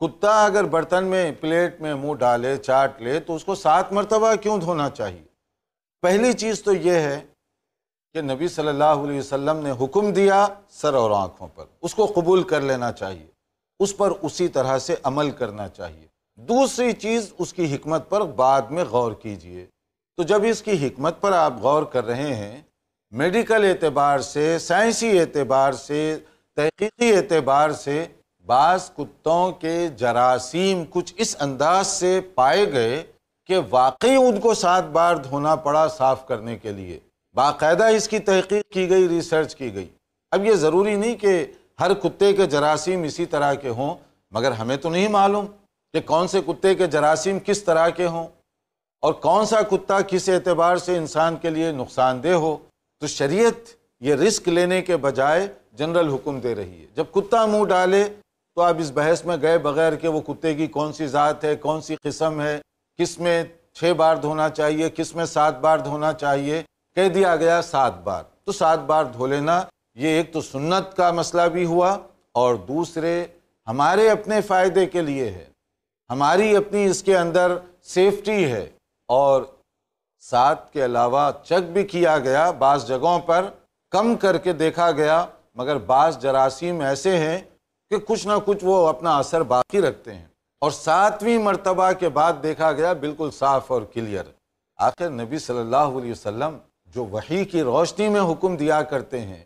कुत्ता अगर बर्तन में प्लेट में मुंह डाले चाट ले तो उसको सात मरतबा क्यों धोना चाहिए पहली चीज़ तो ये है कि नबी सल्लल्लाहु अलैहि वसल्लम ने हुक्म दिया सर और आँखों पर उसको कबूल कर लेना चाहिए उस पर उसी तरह से अमल करना चाहिए दूसरी चीज़ उसकी हमत पर बाद में गौर कीजिए तो जब इसकी हमत पर आप गौर कर रहे हैं मेडिकल एतबार से साइंसी एतबार से तहकीकी एतबार से बास कुत्तों के जरासीम कुछ इस अंदाज से पाए गए कि वाकई उनको सात बार धोना पड़ा साफ करने के लिए बाकायदा इसकी तहकीक की गई रिसर्च की गई अब ये ज़रूरी नहीं कि हर कुत्ते के जरासीम इसी तरह के हों मगर हमें तो नहीं मालूम कि कौन से कुत्ते के जरासीम किस तरह के हों और कौन सा कुत्ता किस एतबार से इंसान के लिए नुकसानदेह हो तो शरीयत ये रिस्क लेने के बजाय जनरल हुक्म दे रही है जब कुत्ता मुंह डाले तो आप इस बहस में गए बगैर कि वो कुत्ते की कौन सी ज़ात है कौन सी किस्म है किस में छः बार धोना चाहिए किस में सात बार धोना चाहिए कह दिया गया सात बार तो सात बार धो लेना ये एक तो सुन्नत का मसला भी हुआ और दूसरे हमारे अपने फ़ायदे के लिए है हमारी अपनी इसके अंदर सेफ्टी है और साथ के अलावा चेक भी किया गया बाज़ जगहों पर कम करके देखा गया मगर बाज़ जरासीम ऐसे हैं कि कुछ ना कुछ वो अपना असर बाकी रखते हैं और सातवीं मरतबा के बाद देखा गया बिल्कुल साफ और क्लियर आखिर नबी सल्लल्लाहु अलैहि वसल्लम जो वही की रोशनी में हुक्म दिया करते हैं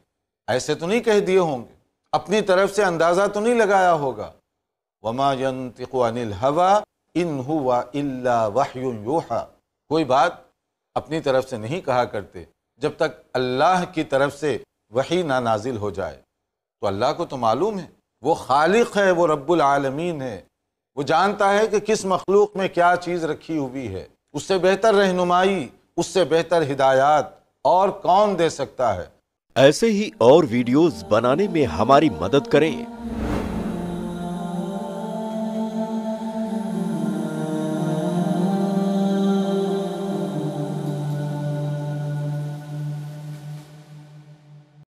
ऐसे तो नहीं कह दिए होंगे अपनी तरफ से अंदाज़ा तो नहीं लगाया होगा वमा हवा इन हुआ इल्ला वाह कोई बात अपनी तरफ से नहीं कहा करते जब तक अल्लाह की तरफ से वही ना नाजिल हो जाए तो अल्लाह को तो मालूम है वो खालिक है वो रब्बुल आलमीन है वो जानता है कि किस मखलूक में क्या चीज़ रखी हुई है उससे बेहतर रहनुमाई उससे बेहतर हिदायत और कौन दे सकता है ऐसे ही और वीडियोस बनाने में हमारी मदद करें